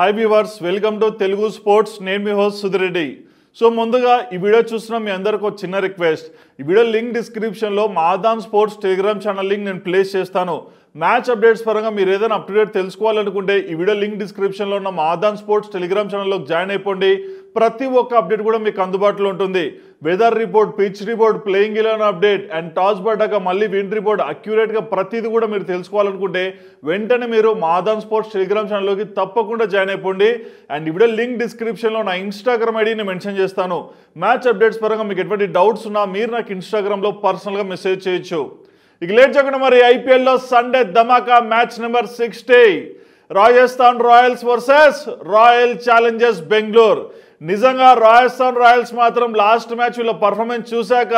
high viewers welcome to Telugu sports నేను మీ hose Sudhi Reddy so ముందుగా ఈ వీడియో చూసిన మీ అందరికీ ఒక చిన్న రిక్వెస్ట్ ఈ వీడియో లింక్ డిస్క్రిప్షన్లో మాదాం స్పోర్ట్స్ టెలిగ్రామ్ ఛానల్ లింక్ నేను ప్లేస్ చేస్తాను మ్యాచ్ అప్డేట్స్ పరంగా మీరు ఏదైనా అప్డేట్ తెలుసుకోవాలనుకుంటే ఈ వీడియో లింక్ డిస్క్రిప్షన్లో ఉన్న మాదాన్ స్పోర్ట్స్ టెలిగ్రామ్ ఛానల్లో జాయిన్ అయిపోండి ప్రతి ఒక్క అప్డేట్ కూడా మీకు అందుబాటులో ఉంటుంది weather report pitch report playing eleven update and toss పడ్డాక మళ్ళీ విన్ రిపోర్ట్ అక్యురేట్గా ప్రతిదీ కూడా మీరు తెలుసుకోవాలనుకుంటే వెంటనే మీరు మాదాన్ స్పోర్ట్స్ టెలిగ్రామ్ ఛానల్లోకి తప్పకుండా జాయిన్ అయిపోండి అండ్ ఇప్పుడే లింక్ డిస్క్రిప్షన్లో నా ఇన్స్టాగ్రామ్ ఐడిని మెన్షన్ చేస్తాను మ్యాచ్ అప్డేట్స్ పరంగా మీకు ఎటువంటి డౌట్స్ ఉన్నా మీరు నాకు ఇన్స్టాగ్రామ్లో పర్సనల్గా మెసేజ్ చేయొచ్చు ఇక లేట్ చేయకుండా మరి ఐపీఎల్లో సండే ధమాకా match number sixty Rajasthan Royals versus Royal Challengers Bengaluru నిజంగా రాజస్థాన్ రాయల్స్ మాత్రం లాస్ట్ మ్యాచ్ వీళ్ళ పర్ఫార్మెన్స్ చూశాక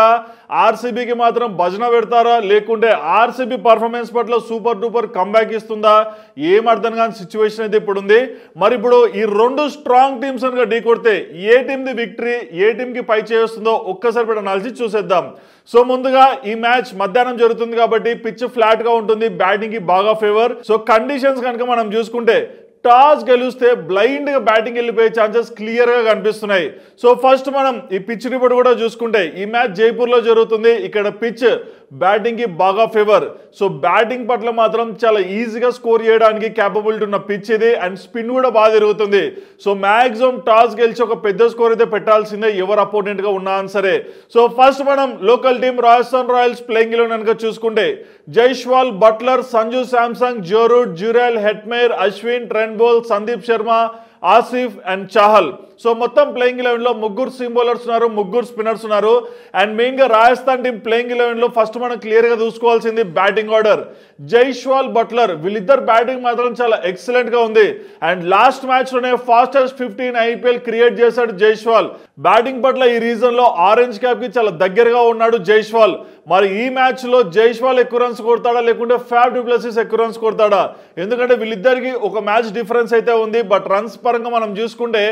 ఆర్సీబీకి మాత్రం భజన పెడతారా లేకుంటే ఆర్సీబీ పర్ఫార్మెన్స్ పట్ల సూపర్ డూపర్ కంబ్యాక్ ఇస్తుందా ఏం అర్థం కాని సిచ్యువేషన్ అయితే ఇప్పుడు ఉంది మరి ఇప్పుడు ఈ రెండు స్ట్రాంగ్ టీమ్స్ అనుక ఢీ కొడితే ఏ టీమ్ది విక్టరీ ఏ టీంకి పై చేస్తుందో ఒక్కసారి ఇప్పుడు అనాలిసి చూసేద్దాం సో ముందుగా ఈ మ్యాచ్ మధ్యాహ్నం జరుగుతుంది కాబట్టి పిచ్ ఫ్లాట్గా ఉంటుంది బ్యాటింగ్కి బాగా ఫేవర్ సో కండిషన్స్ కనుక మనం చూసుకుంటే టాస్ గెలిస్తే బ్లైండ్గా బ్యాటింగ్ వెళ్ళిపోయే ఛాన్సెస్ క్లియర్గా కనిపిస్తున్నాయి సో ఫస్ట్ మనం ఈ పిచ్ రిపోర్ట్ కూడా చూసుకుంటే ఈ మ్యాచ్ జైపూర్లో జరుగుతుంది ఇక్కడ పిచ్ బ్యాటింగ్కి బాగా ఫేవర్ సో బ్యాటింగ్ పట్ల మాత్రం చాలా ఈజీగా స్కోర్ చేయడానికి క్యాపబిలిటీ ఉన్న పిచ్ ఇది అండ్ స్పిన్ కూడా బాగా తిరుగుతుంది సో మ్యాక్సిమం టాస్ గెలిచి ఒక పెద్ద స్కోర్ అయితే పెట్టాల్సిందే ఎవరు అపోనెంట్గా ఉన్నా సరే సో ఫస్ట్ మనం లోకల్ టీం రాజస్థాన్ రాయల్స్ ప్లేయింగ్లో కనుక చూసుకుంటే Jaiswal Buttler Sanju Samson Joe Root Jurel Hetmyer Ashwin Trent Boult Sandeep Sharma Asif and Chahal so మొత్తం ప్లేయింగ్ లెవెన్లో ముగ్గురు సీమ్ బౌలర్స్ ఉన్నారు ముగ్గురు స్పిన్నర్స్ ఉన్నారు అండ్ మెయిన్గా రాజస్థాన్ టీమ్ ప్లేయింగ్ లెవెన్లో ఫస్ట్ మనం క్లియర్గా చూసుకోవాల్సింది బ్యాటింగ్ ఆర్డర్ జైష్వాల్ బట్లర్ వీళ్ళిద్దరు బ్యాటింగ్ మాత్రం చాలా ఎక్సలెంట్గా ఉంది అండ్ లాస్ట్ మ్యాచ్లోనే ఫాస్టెస్ట్ ఫిఫ్టీన్ ఐపీఎల్ క్రియేట్ చేశాడు జైష్వాల్ బ్యాటింగ్ పట్ల ఈ రీజన్లో ఆరెంజ్ క్యాప్కి చాలా దగ్గరగా ఉన్నాడు జైష్వాల్ మరి ఈ మ్యాచ్లో జైష్వాల్ ఎక్కువ రన్స్ కొడతాడా లేకుంటే ఫ్యాబ్ డూప్లెసిస్ ఎక్కువ రన్స్ కొడతాడా ఎందుకంటే వీళ్ళిద్దరికి ఒక మ్యాచ్ డిఫరెన్స్ అయితే ఉంది బట్ రన్స్ పరంగా మనం చూసుకుంటే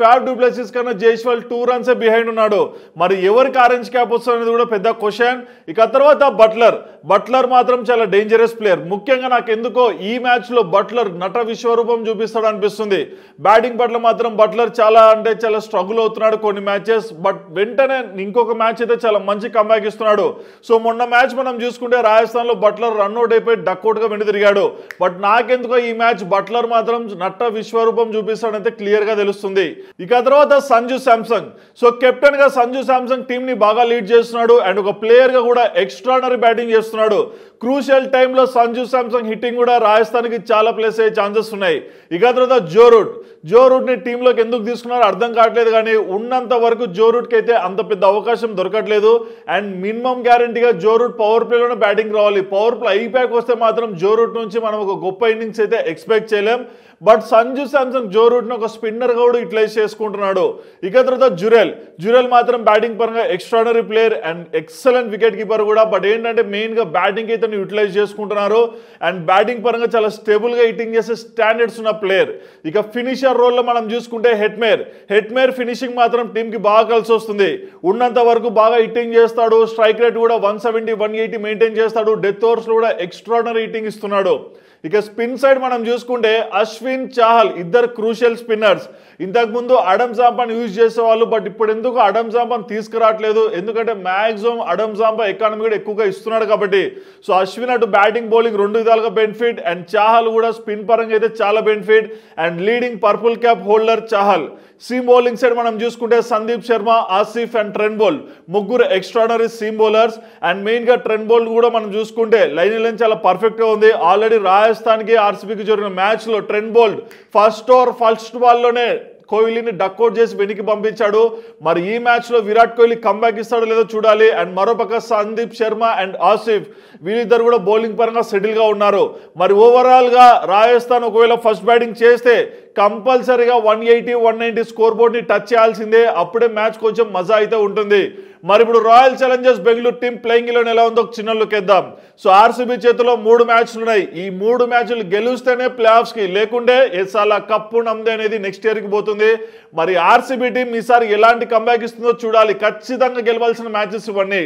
ఫ్యాబ్ డూప్లెసిస్ కన్నా జైస్వాల్ టూ రన్స్ బిహైండ్ ఉన్నాడు మరి ఎవరికి ఆరెంజ్ క్యాప్ వస్తుంది అనేది కూడా పెద్ద క్వశ్చన్ ఇక తర్వాత బట్లర్ బట్లర్ మాత్రం చాలా డేంజరస్ ప్లేయర్ ముఖ్యంగా నాకు ఎందుకో ఈ మ్యాచ్లో బట్లర్ నట విశ్వరూపం చూపిస్తాడు అనిపిస్తుంది బ్యాటింగ్ పట్ల మాత్రం బట్లర్ చాలా అంటే చాలా స్ట్రగుల్ అవుతున్నాడు కొన్ని మ్యాచెస్ బట్ వెంటనే ఇంకొక మ్యాచ్ అయితే చాలా మంచి కంబ్యాక్ ఇస్తున్నాడు సో మొన్న మ్యాచ్ మనం చూసుకుంటే రాజస్థాన్లో బట్లర్ రన్అట్ అయిపోయి గా వెండి తిరిగాడు బట్ నాకెందుకో ఈ మ్యాచ్ బట్లర్ మాత్రం నట్ట విశ్వరూపం చూపిస్తాడైతే క్లియర్గా తెలుస్తుంది ఇక తర్వాత సంజు శాంసంగ్ సో కెప్టెన్ గా సంజు శాంసంగ్ టీమ్ ని బాగా లీడ్ చేస్తున్నాడు అండ్ ఒక ప్లేయర్ గా కూడా ఎక్స్ట్రాడనరీ బ్యాటింగ్ చేస్తున్నాడు క్రూషియల్ టైంలో సంజు శాంసంగ్ హిట్టింగ్ కూడా రాజస్థాన్కి చాలా ప్లేస్ అయ్యే ఛాన్సెస్ ఉన్నాయి ఇక తర్వాత జో రూట్ జో రూట్ని టీంలోకి ఎందుకు తీసుకున్నారో అర్థం కావట్లేదు కానీ ఉన్నంత వరకు జో రూట్కి అయితే అంత పెద్ద అవకాశం దొరకట్లేదు అండ్ మినిమం గ్యారంటీగా జో రూట్ పవర్ ప్లేలోనే బ్యాటింగ్ రావాలి పవర్ ప్లే ఐప్యాక్ వస్తే మాత్రం జో రూట్ నుంచి మనం ఒక గొప్ప ఇన్నింగ్స్ అయితే ఎక్స్పెక్ట్ చేయలేం బట్ సంజు శాంసంగ్ జో రూట్ని ఒక స్పిన్నర్గా కూడా యూటిలైజ్ చేసుకుంటున్నాడు ఇక తర్వాత జురెల్ జురెల్ మాత్రం బ్యాటింగ్ పరంగా extraordinary player and excellent wicket keeper కూడా బట్ ఏంటంటే మెయిన్గా బ్యాటింగ్ అయితే ని యూటిలైజ్ చేసుకుంటున్నారు అండ్ బ్యాటింగ్ పరంగా చాలా స్టేబుల్గా హిట్టింగ్ చేసే స్టాండర్డ్స్ ఉన్న ప్లేయర్ ఇక ఫినిషర్ రోల్లో మనం చూసుకుంటే హెట్మేర్ హెట్మేర్ ఫినిషింగ్ మాత్రం టీంకి బాగా కలిసి వస్తుంది ఉన్నంత వరకు బాగా హిట్టింగ్ చేస్తాడు స్ట్రైక్ రేట్ కూడా one seventy one eighty maintain చేస్తాడు డెత్ ఓవర్స్లో కూడా ఎక్స్ట్రాడనరీ హిట్టింగ్ ఇస్తున్నాడు ఇక స్పిన్ సైడ్ మనం చూసుకుంటే అశ్విన్ చాహల్ ఇద్దరు క్రూషియల్ స్పిన్నర్స్ ఇంతకుముందు అడమ్ జాంపాన్ యూజ్ చేసేవాళ్ళు బట్ ఇప్పుడు ఎందుకు అడమ్ జాంపాన్ తీసుకురావట్లేదు ఎందుకంటే మ్యాక్సిమం అడమ్ జాంపా ఎకానమీ కూడా ఎక్కువగా ఇస్తున్నాడు కాబట్టి సో అశ్విన్ అటు బ్యాటింగ్ బౌలింగ్ రెండు విధాలుగా బెనిఫిట్ అండ్ చాహల్ కూడా స్పిన్ పరంగా అయితే చాలా benefit and leading purple cap holder Chahal seam bowling side మనం చూసుకుంటే Sandeep Sharma Asif and Trent Boult ముగ్గురు ఎక్స్ట్రాడనరీ సీమ్ బౌలర్స్ అండ్ మెయిన్గా ట్రెండ్ బౌల్ కూడా మనం చూసుకుంటే లైన్ లైన్ చాలా పర్ఫెక్ట్గా ఉంది ఆల్రెడీ రాజస్థాన్కి ఆర్సీబీకి జరిగిన మ్యాచ్లో Trent Boult first over first బాల్లోనే కోహ్లీని డక్అట్ చేసి వెనక్కి పంపించాడు మరి ఈ మ్యాచ్లో విరాట్ కోహ్లీ కంబ్యాక్ ఇస్తాడో లేదో చూడాలి అండ్ మరోపక్క సందీప్ శర్మ అండ్ ఆసిఫ్ వీళ్ళిద్దరు కూడా బౌలింగ్ పరంగా సెటిల్గా ఉన్నారు మరి ఓవరాల్గా రాజస్థాన్ ఒకవేళ ఫస్ట్ బ్యాటింగ్ చేస్తే కంపల్సరీగా one eighty one ninety score బోర్డ్ని టచ్ చేయాల్సిందే అప్పుడే మ్యాచ్ కొంచెం మజా అయితే ఉంటుంది మరి ఇప్పుడు Royal Challengers Bengaluru team playing లో ఎలా ఉందో చిన్న లుక్ ఇద్దాం సో ఆర్సీబీ చేతిలో మూడు మ్యాచ్లు ఉన్నాయి ఈ మూడు మ్యాచ్లు గెలుస్తేనే ప్లేఆఫ్స్కి లేకుంటే ఎస్ఆలా కప్పు నమ్ది అనేది నెక్స్ట్ ఇయర్కి పోతుంది మరి ఆర్సీబీ టీం ఈసారి ఎలాంటి కంబ్యాక్ ఇస్తుందో చూడాలి ఖచ్చితంగా గెలవాల్సిన మ్యాచెస్ ఇవన్నీ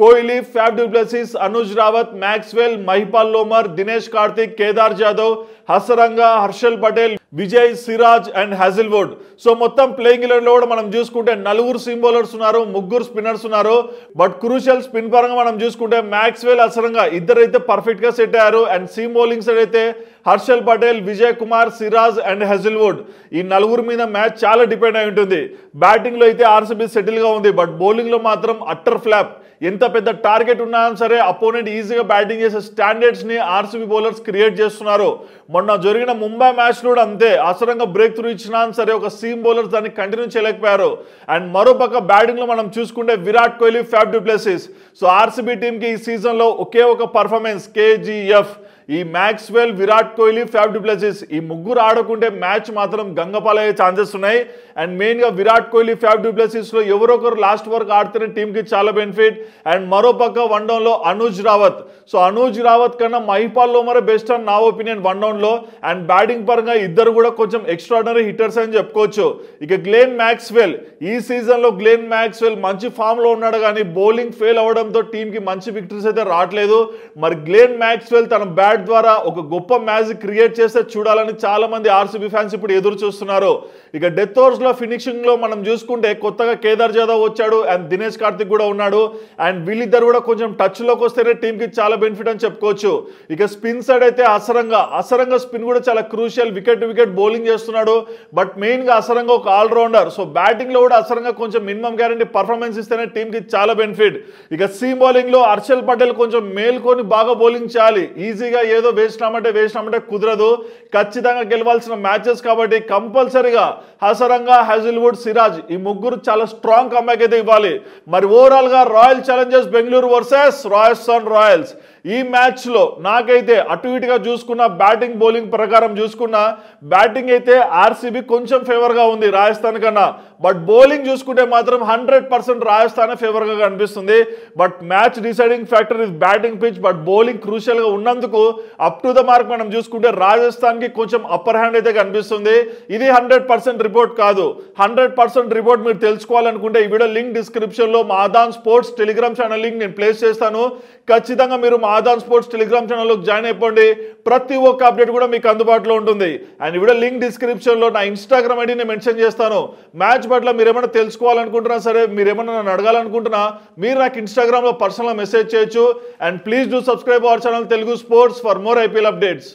Kohli Faf du Plessis Anuj Rawat Maxwell Mahipal Lomror Dinesh Karthik Kedar Jadhav Hasaranga Harshal Patel Vijay Siraj and Hazlewood so మొత్తం ప్లేయింగ్ ఎలెవెన్లో కూడా మనం చూసుకుంటే నలుగురు సిమ్ బౌలర్స్ ఉన్నారు ముగ్గురు స్పిన్నర్స్ ఉన్నారు బట్ క్రూషియల్ స్పిన్ పరంగా మనం చూసుకుంటే మ్యాక్స్వెల్ అసరంగా పర్ఫెక్ట్ పర్ఫెక్ట్గా సెట్ అయ్యారు అండ్ సిమ్ బౌలింగ్ సైడ్ అయితే హర్షల్ పటేల్ విజయ్ కుమార్ సిరాజ్ అండ్ హెజిల్వుడ్ ఈ నలుగురు మీద మ్యాచ్ చాలా డిపెండ్ అయి ఉంటుంది బ్యాటింగ్లో అయితే ఆర్సీబీ సెటిల్గా ఉంది బట్ బౌలింగ్లో మాత్రం అట్టర్ ఫ్లాప్ ఎంత పెద్ద టార్గెట్ ఉన్నా సరే అపోనెంట్ ఈజీగా బ్యాటింగ్ చేసే స్టాండర్డ్స్ని ఆర్సీబీ బౌలర్స్ క్రియేట్ చేస్తున్నారు మొన్న జరిగిన ముంబై మ్యాచ్లో కూడా అంతే అసరంగా బ్రేక్ త్రూ ఇచ్చినా సరే ఒక సీమ్ బౌలర్స్ దాన్ని కంటిన్యూ చేయలేకపోయారు అండ్ మరోపక్క బ్యాటింగ్లో మనం చూసుకుంటే Virat Kohli Faf du Plessis so RCB టీంకి ఈ సీజన్లో ఒకే ఒక పర్ఫార్మెన్స్ కేజీఎఫ్ ఈ Maxwell Virat Kohli Faf du Plessis ఈ ముగ్గురు ఆడకుంటే మ్యాచ్ మాత్రం గంగపాలయ్యే ఛాన్సెస్ ఉన్నాయి అండ్ మెయిన్గా విరాట్ కోహ్లీ ఫ్యాబ్ ఎవరో ఎవరొకరు లాస్ట్ వరకు ఆడితేనే టీంకి చాలా బెనిఫిట్ అండ్ మరోపక్క వన్ డౌన్లో అనూజ్ రావత్ సో అనూజ్ రావత్ కన్నా మహిపాల్లో మరే బెస్ట్ అని నా ఒపీనియన్ వన్ డౌన్లో అండ్ బ్యాటింగ్ పరంగా ఇద్దరు కూడా కొంచెం ఎక్స్ట్రాడినరీ హిట్టర్స్ అని చెప్పుకోవచ్చు ఇక గ్లేన్ మ్యాక్స్వెల్ ఈ సీజన్లో గ్లేన్ మ్యాక్స్వెల్ మంచి ఫామ్లో ఉన్నాడు కానీ బౌలింగ్ ఫెయిల్ అవడంతో టీంకి మంచి విక్టరీస్ అయితే రావట్లేదు మరి గ్లేన్ మ్యాక్స్వెల్ తన బ్యాట్ బ్యాట్ ద్వారా ఒక గొప్ప మ్యాజిక్ క్రియేట్ చేస్తే చూడాలని చాలామంది ఆర్సీబీ ఫ్యాన్స్ ఇప్పుడు ఎదురు చూస్తున్నారు ఇక డెత్ ఓవర్స్లో ఫినిషింగ్లో మనం చూసుకుంటే కొత్తగా కేదార్ జాదవ్ వచ్చాడు అండ్ దినేష్ కార్తిక్ కూడా ఉన్నాడు అండ్ వీళ్ళిద్దరు కూడా కొంచెం టచ్లోకి వస్తేనే టీంకి చాలా బెనిఫిట్ అని చెప్పుకోవచ్చు ఇక స్పిన్ సైడ్ అయితే అసరంగా అసరంగా స్పిన్ కూడా చాలా crucial wicket to wicket bowling చేస్తున్నాడు బట్ మెయిన్గా అసరంగా ఒక ఆల్రౌండర్ సో బ్యాటింగ్లో కూడా అసరంగా కొంచెం మినిమం గ్యారంటీ పర్ఫార్మెన్స్ ఇస్తేనే టీంకి చాలా బెనిఫిట్ ఇక సీమ్ బౌలింగ్లో హర్షల్ పటేల్ కొంచెం మేల్కొని బాగా బౌలింగ్ చేయాలి ఈజీగా ఏదో వేసినామంటే వేసినామంటే కుదరదు ఖచ్చితంగా గెలవాల్సిన మ్యాచెస్ కాబట్టి కంపల్సరీగా హసరంగా హజిల్వుడ్ సిరాజ్ ఈ ముగ్గురు చాలా స్ట్రాంగ్ కమ్బ్యాక్ అయితే ఇవ్వాలి మరి ఓవరాల్గా Royal Challengers Bengaluru versus Rajasthan Royals ఈ మ్యాచ్లో నాకైతే అటు ఇటుగా చూసుకున్న బ్యాటింగ్ బౌలింగ్ ప్రకారం చూసుకున్న బ్యాటింగ్ అయితే ఆర్సీబీ కొంచెం ఫేవర్గా ఉంది రాజస్థాన్ కన్నా బట్ బౌలింగ్ చూసుకుంటే మాత్రం హండ్రెడ్ పర్సెంట్ రాజస్థానే ఫేవర్గా కనిపిస్తుంది but match deciding factor is batting pitch but bowling క్రూషియల్గా ఉన్నందుకు అప్ టు ద మార్క్ మనం చూసుకుంటే రాజస్థాన్కి కొంచెం అప్పర్ హ్యాండ్ అయితే కనిపిస్తుంది ఇది హండ్రెడ్ రిపోర్ట్ కాదు హండ్రెడ్ రిపోర్ట్ మీరు తెలుసుకోవాలనుకుంటే ఈ వీడియో లింక్ డిస్క్రిప్షన్లో మాదాన్ స్పోర్ట్స్ టెలిగ్రామ్ ఛానల్ లింక్ నేను ప్లేస్ చేస్తాను ఖచ్చితంగా మీరు మా ఆదాన్ స్పోర్ట్స్ టెలిగ్రామ్ ఛానల్లో జాయిన్ అయిపోండి ప్రతి ఒక్క అప్డేట్ కూడా మీకు అందుబాటులో ఉంటుంది అండ్ వీడియో లింక్ డిస్క్రిప్షన్లో నా ఇన్స్టాగ్రామ్ ఐడి నేను మెన్షన్ చేస్తాను మ్యాచ్ పట్ల మీరు ఏమైనా తెలుసుకోవాలనుకుంటున్నా సరే మీరు ఏమైనా నన్ను అడగాలనుకుంటున్నా మీరు నాకు ఇన్స్టాగ్రామ్లో పర్సనల్ మెసేజ్ చేయొచ్చు and please do subscribe our channel Telugu sports for more IPL updates